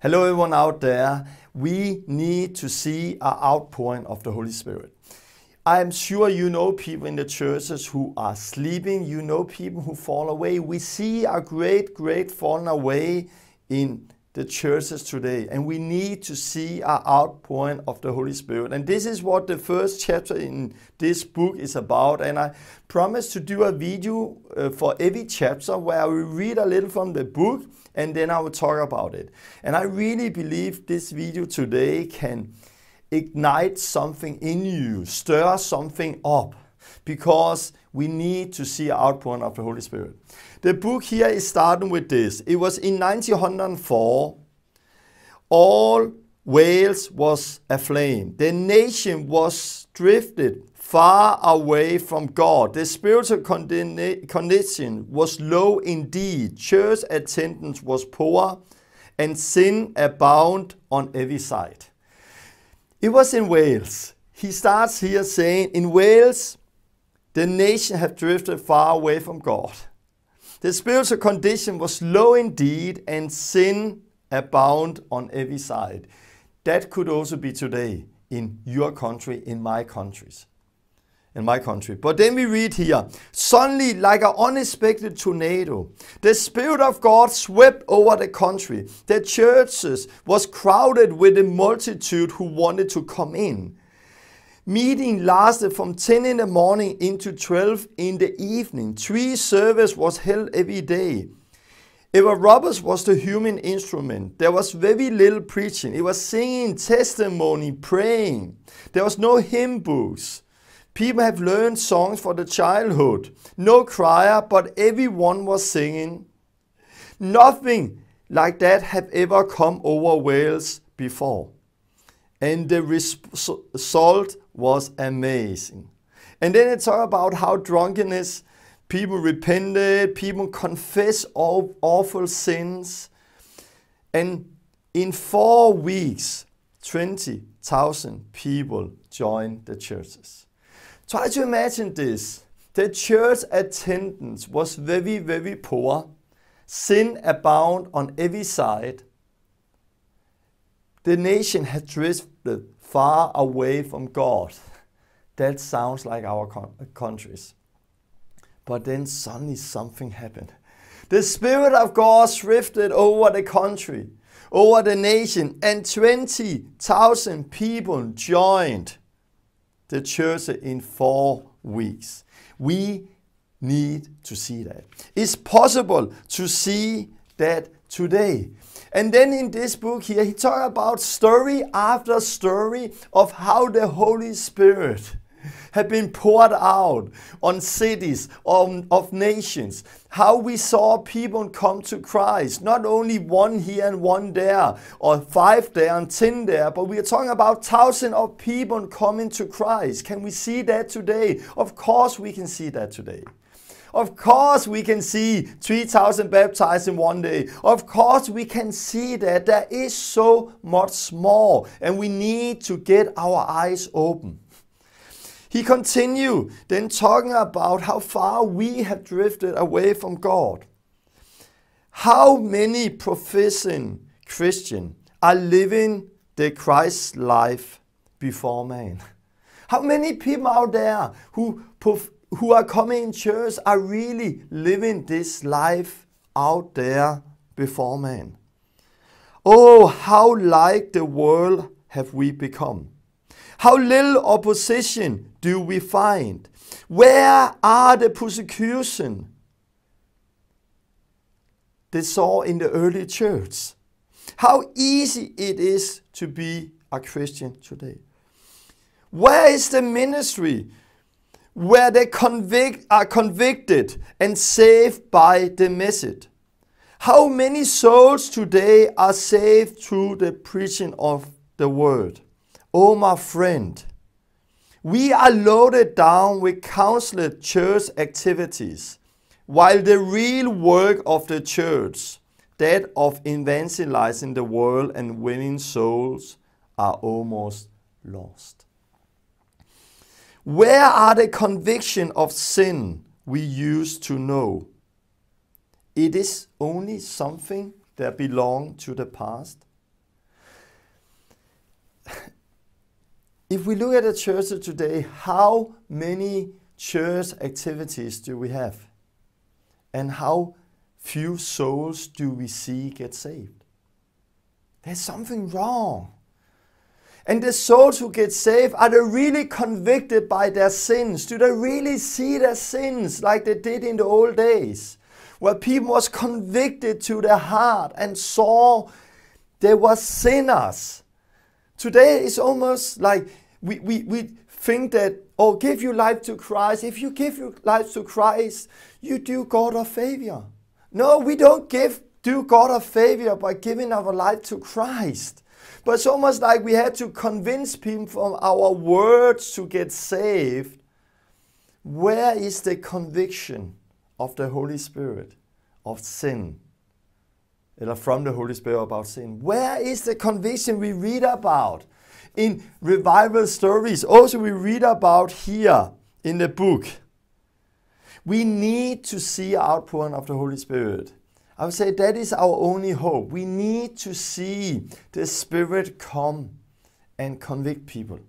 Hello, everyone out there. We need to see our outpouring of the Holy Spirit. I am sure you know people in the churches who are sleeping. You know people who fall away. We see our great, great fallen away in the churches today, and we need to see our outpouring of the Holy Spirit. And this is what the first chapter in this book is about. And I promise to do a video uh, for every chapter where I will read a little from the book and then I will talk about it. And I really believe this video today can ignite something in you, stir something up because we need to see outpouring of the Holy Spirit. The book here is starting with this. It was in 1904, all Wales was aflame. The nation was drifted far away from God. The spiritual condition was low indeed. Church attendance was poor and sin abound on every side. It was in Wales. He starts here saying, in Wales, the nation had drifted far away from God. The spiritual condition was low indeed, and sin abound on every side. That could also be today in your country, in my countries, in my country. But then we read here, suddenly, like an unexpected tornado, the Spirit of God swept over the country. The churches was crowded with a multitude who wanted to come in. Meeting lasted from 10 in the morning into 12 in the evening. Three services was held every day. Eva Roberts was the human instrument. There was very little preaching. It was singing, testimony, praying. There was no hymn books. People have learned songs for the childhood. No choir, but everyone was singing. Nothing like that had ever come over Wales before. And the result was amazing. And then it's all about how drunkenness, people repented, people confessed all awful sins. And in four weeks, 20,000 people joined the churches. Try to imagine this. The church attendance was very, very poor. Sin abound on every side. The nation had drifted far away from God. That sounds like our countries. But then suddenly something happened. The Spirit of God drifted over the country, over the nation, and 20,000 people joined the church in four weeks. We need to see that. It's possible to see that today. And then in this book here, he talks about story after story of how the Holy Spirit have been poured out on cities, of nations. How we saw people come to Christ, not only one here and one there, or five there and ten there, but we are talking about thousands of people coming to Christ. Can we see that today? Of course, we can see that today. Of course we can see 3,000 baptized in one day. Of course we can see that there is so much more and we need to get our eyes open. He continued then talking about how far we have drifted away from God. How many professing Christian are living the Christ life before man? How many people out there who profess? who are coming in church are really living this life out there before man. Oh, how like the world have we become? How little opposition do we find? Where are the persecution they saw in the early church? How easy it is to be a Christian today. Where is the ministry where they convict, are convicted and saved by the message. How many souls today are saved through the preaching of the word? Oh, my friend, we are loaded down with counselor church activities, while the real work of the church, that of evangelizing the world and winning souls, are almost lost. Where are the conviction of sin we used to know? It is only something that belongs to the past. if we look at the church today, how many church activities do we have? And how few souls do we see get saved? There's something wrong. And the souls who get saved, are they really convicted by their sins? Do they really see their sins like they did in the old days? Where people was convicted to their heart and saw they were sinners. Today it's almost like we, we, we think that, oh, give your life to Christ. If you give your life to Christ, you do God a favor. No, we don't give do God a favor by giving our life to Christ. But it's almost like we had to convince people from our words to get saved. Where is the conviction of the Holy Spirit of sin? from the Holy Spirit about sin. Where is the conviction we read about in revival stories? Also, we read about here in the book. We need to see outpouring of the Holy Spirit. I would say that is our only hope. We need to see the Spirit come and convict people.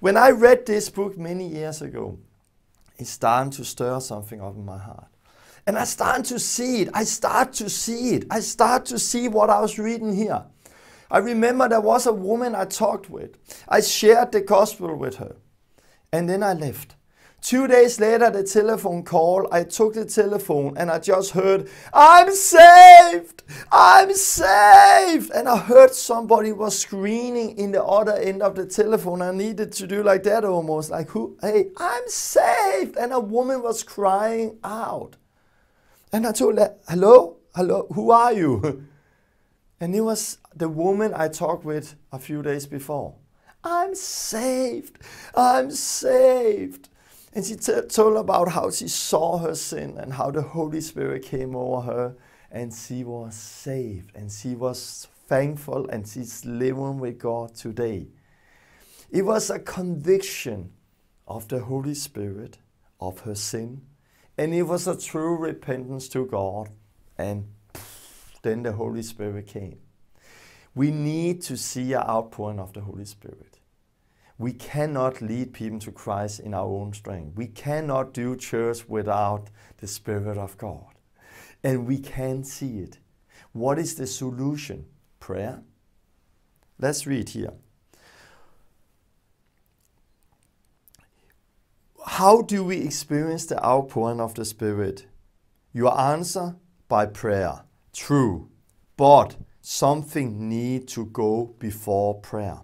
When I read this book many years ago, it started to stir something up in my heart. And I start to see it. I start to see it. I start to see what I was reading here. I remember there was a woman I talked with. I shared the gospel with her. And then I left. Two days later, the telephone call, I took the telephone and I just heard, I'm saved! I'm saved! And I heard somebody was screaming in the other end of the telephone. I needed to do like that almost, like, who, hey, I'm saved! And a woman was crying out. And I told her, hello, hello, who are you? And it was the woman I talked with a few days before. I'm saved! I'm saved! And she told about how she saw her sin and how the Holy Spirit came over her and she was saved and she was thankful and she's living with God today. It was a conviction of the Holy Spirit of her sin and it was a true repentance to God and then the Holy Spirit came. We need to see an outpouring of the Holy Spirit. We cannot lead people to Christ in our own strength. We cannot do church without the Spirit of God. And we can see it. What is the solution? Prayer. Let's read here. How do we experience the outpouring of the Spirit? Your answer by prayer. True. But something need to go before prayer.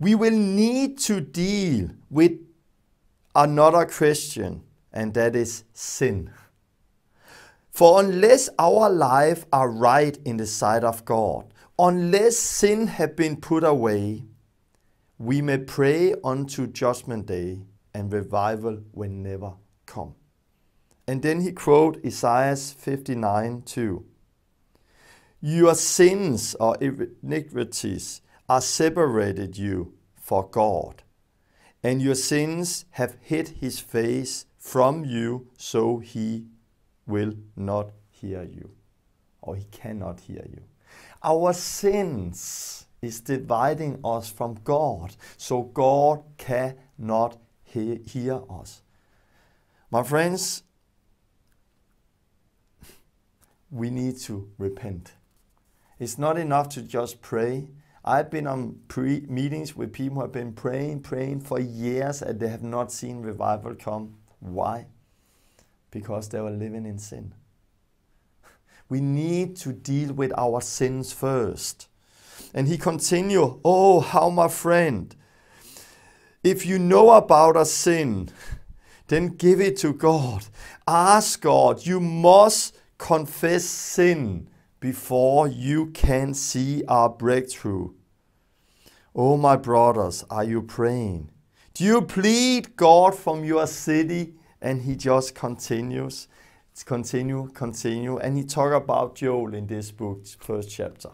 We will need to deal with another question, and that is sin. For unless our life are right in the sight of God, unless sin have been put away, we may pray unto judgment day, and revival will never come. And then he quote Isaiah 59 2. Your sins or iniquities are separated you for God, and your sins have hid his face from you, so he will not hear you, or he cannot hear you. Our sins is dividing us from God, so God cannot he- hear us. My friends, we need to repent. It's not enough to just pray, I've been on pre meetings with people who have been praying, praying for years and they have not seen revival come. Why? Because they were living in sin. We need to deal with our sins first. And he continued, Oh, how my friend, if you know about a sin, then give it to God. Ask God. You must confess sin before you can see our breakthrough. Oh, my brothers, are you praying? Do you plead God from your city? And he just continues, continue, continue. And he talk about Joel in this book, first chapter.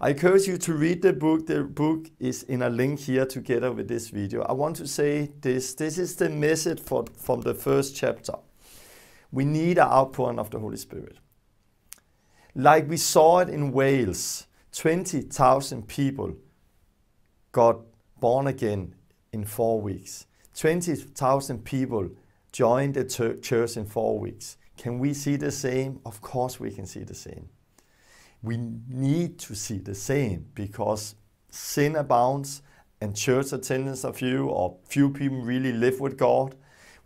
I encourage you to read the book. The book is in a link here together with this video. I want to say this. This is the message for, from the first chapter. We need an outpouring of the Holy Spirit. Like we saw it in Wales, 20,000 people got born again in four weeks. 20,000 people joined the church in four weeks. Can we see the same? Of course, we can see the same. We need to see the same because sin abounds and church attendance are few, or few people really live with God.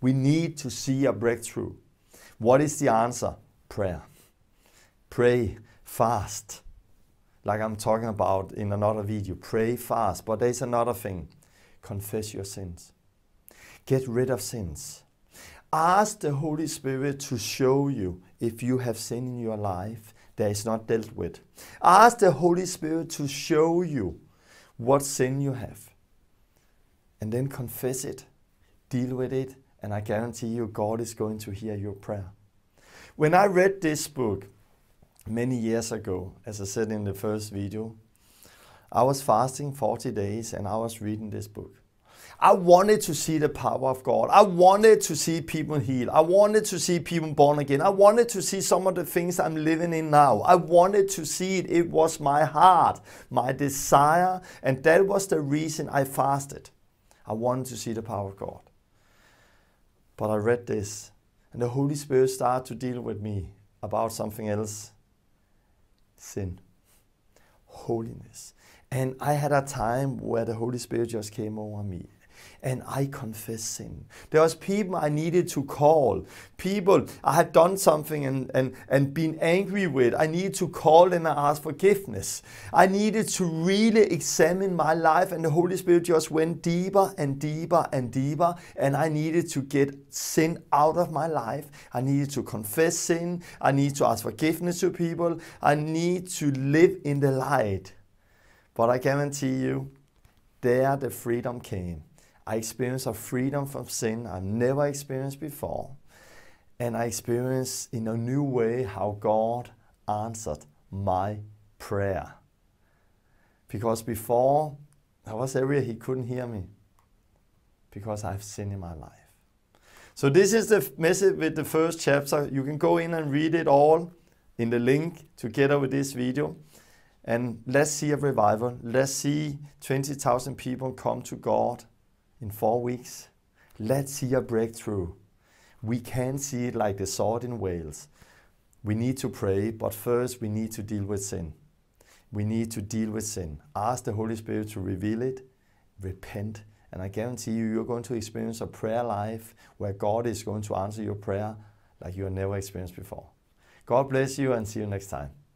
We need to see a breakthrough. What is the answer? Prayer pray fast. Like I'm talking about in another video, pray fast. But there's another thing confess your sins, get rid of sins. Ask the Holy Spirit to show you if you have sin in your life that is not dealt with. Ask the Holy Spirit to show you what sin you have. And then confess it, deal with it, and I guarantee you God is going to hear your prayer. When I read this book, many years ago, as I said in the first video, I was fasting 40 days and I was reading this book. I wanted to see the power of God. I wanted to see people healed. I wanted to see people born again. I wanted to see some of the things I'm living in now. I wanted to see it. It was my heart, my desire, and that was the reason I fasted. I wanted to see the power of God. But I read this, and the Holy Spirit started to deal with me about something else sin, holiness. And I had a time where the Holy Spirit just came over me and I confess sin. There was people I needed to call, people I had done something and, and, and been angry with. I needed to call them and ask forgiveness. I needed to really examine my life, and the Holy Spirit just went deeper and deeper and deeper, and I needed to get sin out of my life. I needed to confess sin. I need to ask forgiveness to people. I need to live in the light. But I guarantee you, there the freedom came. I experience a freedom from sin I've never experienced before. And I experience in a new way how God answered my prayer. Because before, I was area he couldn't hear me because I have sinned in my life. So this is the message with the first chapter. You can go in and read it all in the link together with this video. And let's see a revival. Let's see 20,000 people come to God in four weeks. Let's see a breakthrough. We can see it like the sword in Wales. We need to pray, but first we need to deal with sin. We need to deal with sin. Ask the Holy Spirit to reveal it, repent, and I guarantee you, you're going to experience a prayer life where God is going to answer your prayer like you have never experienced before. God bless you and see you next time.